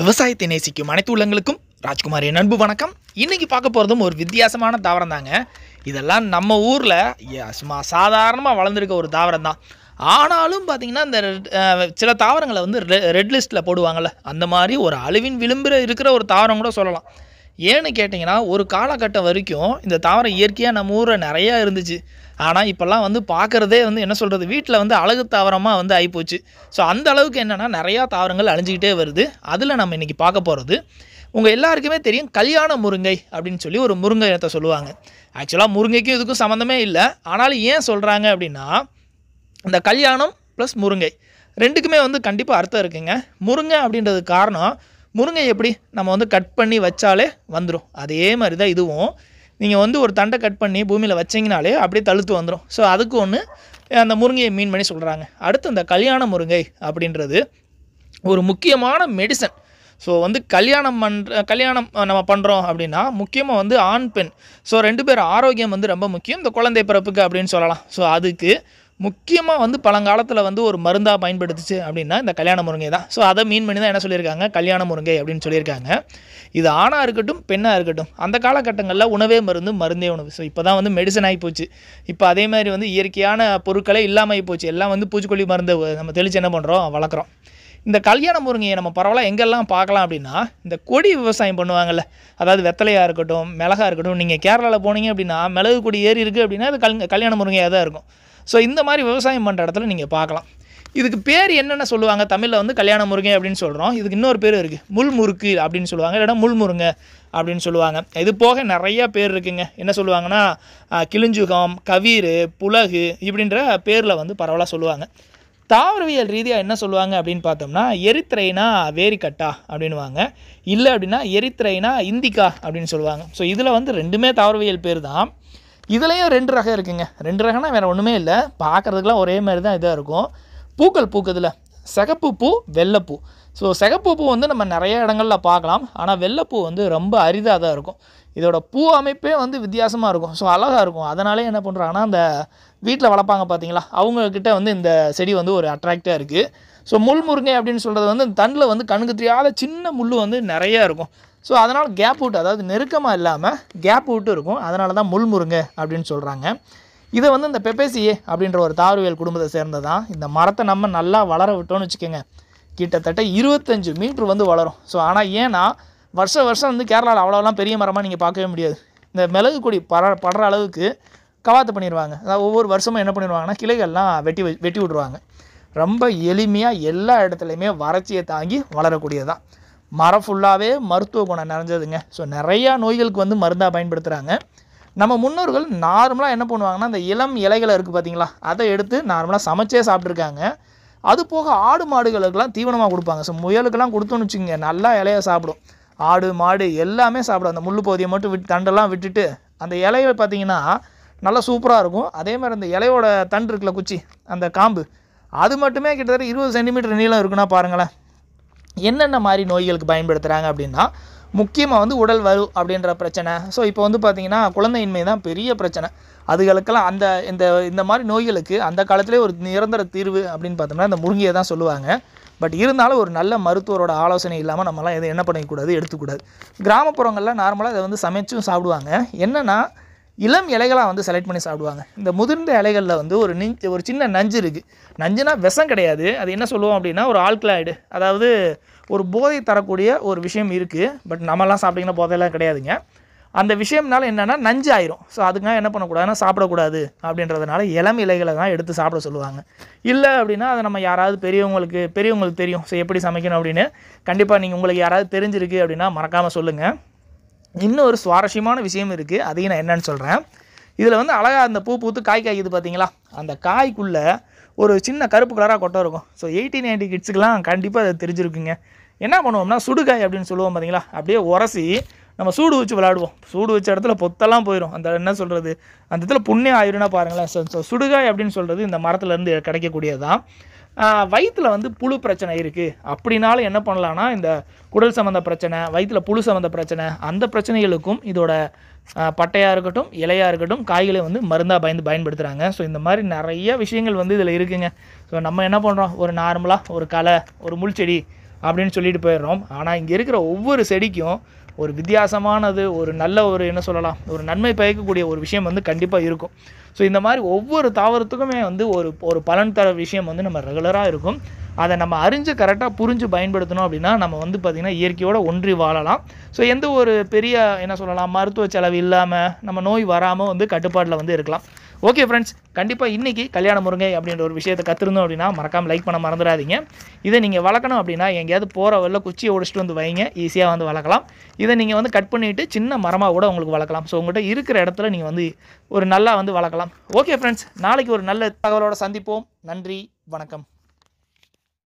விவசாயத்தை நேசிக்கும் அனைத்து உள்ளங்களுக்கும் ராஜ்குமாரி அன்பு வணக்கம் இன்றைக்கி பார்க்க போகிறதும் ஒரு வித்தியாசமான தாவரம் தாங்க இதெல்லாம் நம்ம ஊரில் சும்மா சாதாரணமாக வளர்ந்துருக்க ஒரு தாவரம் தான் ஆனாலும் பார்த்திங்கன்னா இந்த சில தாவரங்களை வந்து ரெட் லிஸ்ட்டில் போடுவாங்கள்ல அந்த மாதிரி ஒரு அழிவின் விளிம்புற இருக்கிற ஒரு தாவரம் கூட சொல்லலாம் ஏன்னு கேட்டிங்கன்னா ஒரு காலகட்டம் வரைக்கும் இந்த தாவரம் இயற்கையாக நம்ம ஊரில் நிறையா இருந்துச்சு ஆனால் இப்போல்லாம் வந்து பார்க்குறதே வந்து என்ன சொல்கிறது வீட்டில் வந்து அழகு தாவரமாக வந்து ஆகிப்போச்சு ஸோ அந்த அளவுக்கு என்னென்னா நிறையா தாவரங்கள் அழிஞ்சிக்கிட்டே வருது அதில் நம்ம இன்றைக்கி பார்க்க போகிறது உங்கள் எல்லாருக்குமே தெரியும் கல்யாண முருங்கை அப்படின்னு சொல்லி ஒரு முருங்கை இனத்தை சொல்லுவாங்க ஆக்சுவலாக முருங்கைக்கும் இதுக்கும் சம்மந்தமே இல்லை ஆனாலும் ஏன் சொல்கிறாங்க அப்படின்னா இந்த கல்யாணம் ப்ளஸ் முருங்கை ரெண்டுக்குமே வந்து கண்டிப்பாக அர்த்தம் இருக்குங்க முருங்கை அப்படின்றது காரணம் முருங்கை எப்படி நம்ம வந்து கட் பண்ணி வச்சாலே வந்துடும் அதே மாதிரி தான் இதுவும் நீங்கள் வந்து ஒரு தண்டை கட் பண்ணி பூமியில் வச்சிங்கனாலே அப்படியே தழுத்து வந்துடும் ஸோ அதுக்கு ஒன்று அந்த முருங்கையை மீன் பண்ணி சொல்கிறாங்க அடுத்து இந்த கல்யாண முருங்கை அப்படின்றது ஒரு முக்கியமான மெடிசன் ஸோ வந்து கல்யாணம் பண்ணுற கல்யாணம் நம்ம பண்ணுறோம் அப்படின்னா முக்கியமாக வந்து ஆண் பெண் ஸோ ரெண்டு பேர் ஆரோக்கியம் வந்து ரொம்ப முக்கியம் இந்த குழந்தை பிறப்புக்கு அப்படின்னு சொல்லலாம் ஸோ அதுக்கு முக்கியமாக வந்து பழங்காலத்தில் வந்து ஒரு மருந்தாக பயன்படுத்துச்சு அப்படின்னா இந்த கல்யாண முருங்கை தான் ஸோ அதை மீன் பண்ணி தான் என்ன சொல்லியிருக்காங்க கல்யாண முருங்கை அப்படின்னு சொல்லியிருக்காங்க இது ஆணாக இருக்கட்டும் பெண்ணாக இருக்கட்டும் அந்த காலகட்டங்களில் உணவே மருந்து மருந்தே உணவு ஸோ இப்போ தான் வந்து மெடிசன் ஆகி போச்சு இப்போ அதே மாதிரி வந்து இயற்கையான பொருட்களே இல்லாமல் ஆகி போச்சு எல்லாம் வந்து பூச்சிக்கொல்லி மருந்து நம்ம தெளித்து என்ன பண்ணுறோம் வளர்க்குறோம் இந்த கல்யாண முருங்கையை நம்ம பரவாயில்ல எங்கெல்லாம் பார்க்கலாம் அப்படின்னா இந்த கொடி விவசாயம் பண்ணுவாங்கள்ல அதாவது வெத்தலையாக இருக்கட்டும் மிளகா இருக்கட்டும் நீங்கள் கேரளாவில் போனீங்க அப்படின்னா மிளகு கொடி ஏறி இருக்குது அப்படின்னா அது கல் கல்யாண முருங்கையாக தான் இருக்கும் ஸோ இந்த மாதிரி விவசாயம் பண்ணுற இடத்துல நீங்கள் பார்க்கலாம் இதுக்கு பேர் என்னென்ன சொல்லுவாங்க தமிழில் வந்து கல்யாண முருகை அப்படின்னு சொல்கிறோம் இதுக்கு இன்னொரு பேர் இருக்குது முள் முறுக்கு அப்படின்னு சொல்லுவாங்க இல்லைன்னா முள் முருங்க அப்படின்னு சொல்லுவாங்க இது போக நிறையா பேர் இருக்குங்க என்ன சொல்லுவாங்கன்னா கிளிஞ்சுகம் கவீர் புலகு இப்படின்ற பேரில் வந்து பரவலாக சொல்லுவாங்க தாவரவியல் ரீதியாக என்ன சொல்லுவாங்க அப்படின்னு பார்த்தோம்னா எரித்திரைனா வேரிக்கட்டா அப்படின்வாங்க இல்லை அப்படின்னா எரித்திரைனா இந்திக்கா அப்படின்னு சொல்லுவாங்க ஸோ இதில் வந்து ரெண்டுமே தாவரவியல் பேர் தான் இதுலேயும் ரெண்டு ரகம் இருக்குங்க ரெண்டு ரகம்னா வேறு ஒன்றுமே இல்லை பார்க்குறதுக்குலாம் ஒரே மாதிரி தான் இதாக இருக்கும் பூக்கள் பூக்குதில் சிகப்பு பூ வெள்ளைப்பூ ஸோ சிகப்பு பூ வந்து நம்ம நிறைய இடங்களில் பார்க்கலாம் ஆனால் வெள்ளைப்பூ வந்து ரொம்ப அரிதாக தான் இருக்கும் இதோட பூ அமைப்பே வந்து வித்தியாசமாக இருக்கும் ஸோ அழகாக இருக்கும் அதனாலே என்ன பண்ணுறாங்கன்னா அந்த வீட்டில் வளர்ப்பாங்க பார்த்தீங்களா அவங்கக்கிட்ட வந்து இந்த செடி வந்து ஒரு அட்ராக்டாக இருக்குது ஸோ முள் முருங்கை அப்படின்னு சொல்கிறது வந்து தண்டில் வந்து கண்ணுக்கு தெரியாத சின்ன முள் வந்து நிறையா இருக்கும் ஸோ அதனால் கேப் விட்டு அதாவது நெருக்கமாக இல்லாமல் கேப் விட்டு இருக்கும் அதனால தான் முள்முருங்கை அப்படின்னு சொல்கிறாங்க இதை வந்து இந்த பெப்பேசியே அப்படின்ற ஒரு தாவரவியல் குடும்பத்தை சேர்ந்ததான் இந்த மரத்தை நம்ம நல்லா வளர விட்டோம்னு வச்சுக்கோங்க கிட்டத்தட்ட இருபத்தஞ்சு மீட்ரு வந்து வளரும் ஸோ ஆனால் ஏன்னா வருஷ வருஷம் வந்து கேரளாவில் அவ்வளோலாம் பெரிய மரமாக நீங்கள் பார்க்கவே முடியாது இந்த மிளகு கொடி பட படுற அளவுக்கு கவாத்து பண்ணிடுவாங்க அதாவது ஒவ்வொரு வருஷமும் என்ன பண்ணிடுவாங்கன்னா கிளைகள்லாம் வெட்டி வெட்டி விட்ருவாங்க ரொம்ப எளிமையாக எல்லா இடத்துலையுமே வறட்சியை தாங்கி வளரக்கூடியதான் மரம் ஃபுல்லாகவே மருத்துவ குணம் நிறைஞ்சதுங்க ஸோ நிறையா நோய்களுக்கு வந்து மருந்தாக பயன்படுத்துகிறாங்க நம்ம முன்னோர்கள் நார்மலாக என்ன பண்ணுவாங்கன்னா அந்த இளம் இலைகளை இருக்குது பார்த்தீங்களா அதை எடுத்து நார்மலாக சமைச்சே சாப்பிட்ருக்காங்க அது போக ஆடு மாடுகளுக்கெல்லாம் தீவனமாக கொடுப்பாங்க ஸோ முயலுக்கெல்லாம் கொடுத்தோன்னு வச்சுங்க நல்லா இலையை சாப்பிடும் ஆடு மாடு எல்லாமே சாப்பிடும் அந்த முள் பகுதியை மட்டும் விட்டு தண்டெல்லாம் விட்டுட்டு அந்த இலையை பார்த்தீங்கன்னா நல்லா சூப்பராக இருக்கும் அதே மாதிரி அந்த இலையோட தண்டு இருக்குல்ல குச்சி அந்த காம்பு அது மட்டுமே கிட்டத்தட்ட இருபது சென்டிமீட்டர் நீளம் இருக்குன்னா பாருங்களேன் என்னென்ன மாதிரி நோய்களுக்கு பயன்படுத்துகிறாங்க அப்படின்னா முக்கியமாக வந்து உடல் வலு அப்படின்ற பிரச்சனை ஸோ இப்போ வந்து பார்த்திங்கன்னா குழந்தையின்மை தான் பெரிய பிரச்சனை அதுகளுக்கெல்லாம் அந்த இந்த இந்த மாதிரி நோய்களுக்கு அந்த காலத்திலே ஒரு நிரந்தர தீர்வு அப்படின்னு பார்த்தோம்னா இந்த முருங்கையை தான் சொல்லுவாங்க பட் இருந்தாலும் ஒரு நல்ல மருத்துவரோட ஆலோசனை இல்லாமல் நம்மலாம் எதை என்ன பண்ணிக்கூடாது எடுத்துக்கூடாது கிராமப்புறங்களில் நார்மலாக இதை வந்து சமைச்சும் சாப்பிடுவாங்க என்னென்னா இளம் இலைகளாக வந்து செலக்ட் பண்ணி சாப்பிடுவாங்க இந்த முதிர்ந்த இலைகளில் வந்து ஒரு நெஞ் ஒரு சின்ன நஞ்சு இருக்குது நஞ்சுனா விஷம் கிடையாது அது என்ன சொல்லுவோம் அப்படின்னா ஒரு ஆல்கலாய்டு அதாவது ஒரு போதை தரக்கூடிய ஒரு விஷயம் இருக்குது பட் நம்மலாம் சாப்பிட்டிங்கன்னா போதையெல்லாம் கிடையாதுங்க அந்த விஷயம்னால என்னென்னா நஞ்சு ஆயிரும் ஸோ அதுக்காக என்ன பண்ணக்கூடாதுன்னா சாப்பிடக்கூடாது அப்படின்றதுனால இளம் இலைகளை தான் எடுத்து சாப்பிட சொல்லுவாங்க இல்லை அப்படின்னா அதை நம்ம யாராவது பெரியவங்களுக்கு பெரியவங்களுக்கு தெரியும் ஸோ எப்படி சமைக்கணும் அப்படின்னு கண்டிப்பாக நீங்கள் உங்களுக்கு யாராவது தெரிஞ்சிருக்கு அப்படின்னா மறக்காமல் சொல்லுங்கள் இன்னும் ஒரு சுவாரஸ்யமான விஷயம் இருக்குது அதையும் நான் என்னன்னு சொல்கிறேன் இதில் வந்து அழகாக அந்த பூ பூத்து காய் காய்க்குது பார்த்தீங்களா அந்த காய்க்குள்ளே ஒரு சின்ன கருப்பு கலராக கொட்டை இருக்கும் ஸோ எயிட்டீன் நைன்டி கிட்ஸுக்கெலாம் கண்டிப்பாக அது தெரிஞ்சிருக்குங்க என்ன பண்ணுவோம்னா சுடுகாய் அப்படின்னு சொல்லுவோம் பார்த்தீங்களா அப்படியே உரசி நம்ம சூடு வச்சு விளாடுவோம் சூடு வச்ச இடத்துல பொத்தெல்லாம் போயிடும் அந்த என்ன சொல்கிறது அந்த இடத்துல புண்ணியம் ஆயிரும்னா பாருங்களேன் ஸோ சுடுகாய் அப்படின்னு சொல்கிறது இந்த மரத்துலேருந்து கிடைக்கக்கூடியது தான் வயிற்றில் வந்து புழு பிரச்சனை இருக்குது அப்படின்னாலும் என்ன பண்ணலாம்னா இந்த குடல் சம்மந்த பிரச்சனை வயிற்றில் புழு சம்மந்த பிரச்சனை அந்த பிரச்சனைகளுக்கும் இதோட பட்டையாக இருக்கட்டும் இலையாக இருக்கட்டும் காய்களை வந்து மருந்தாக பயந்து பயன்படுத்துகிறாங்க ஸோ இந்த மாதிரி நிறைய விஷயங்கள் வந்து இதில் இருக்குங்க ஸோ நம்ம என்ன பண்ணுறோம் ஒரு நார்மலாக ஒரு களை ஒரு முள் செடி அப்படின்னு சொல்லிட்டு போயிடுறோம் ஆனால் இங்கே இருக்கிற ஒவ்வொரு செடிக்கும் ஒரு வித்தியாசமானது ஒரு நல்ல ஒரு என்ன சொல்லலாம் ஒரு நன்மை பயக்கக்கூடிய ஒரு விஷயம் வந்து கண்டிப்பாக இருக்கும் ஸோ இந்த மாதிரி ஒவ்வொரு தாவரத்துக்குமே வந்து ஒரு ஒரு பலன் தர விஷயம் வந்து நம்ம ரெகுலராக இருக்கும் அதை நம்ம அறிஞ்சு கரெக்டாக புரிஞ்சு பயன்படுத்தணும் அப்படின்னா நம்ம வந்து பார்த்திங்கன்னா இயற்கையோடு ஒன்றி வாழலாம் ஸோ எந்த ஒரு பெரிய என்ன சொல்லலாம் மருத்துவ செலவு இல்லாமல் நம்ம நோய் வராமல் வந்து கட்டுப்பாட்டில் வந்து இருக்கலாம் ஓகே ஃப்ரெண்ட்ஸ் கண்டிப்பாக இன்றைக்கி கல்யாண முருங்கை அப்படின்ற ஒரு விஷயத்தை கற்றுருந்தோம் அப்படின்னா மறக்காமல் லைக் பண்ண மறந்துடாதீங்க இதை நீங்கள் வளர்க்கணும் அப்படின்னா எங்கேயாவது போகிற வெளில குச்சியை ஒடிச்சிட்டு வந்து வைங்க ஈஸியாக வந்து வளர்க்கலாம் இதை நீங்கள் வந்து கட் பண்ணிவிட்டு சின்ன மரமாக கூட உங்களுக்கு வளர்க்கலாம் ஸோ உங்கள்கிட்ட இருக்கிற இடத்துல நீங்கள் வந்து ஒரு நல்லா வந்து வளர்க்கலாம் ஓகே ஃப்ரெண்ட்ஸ் நாளைக்கு ஒரு நல்ல தகவலோட சந்திப்போம் நன்றி வணக்கம்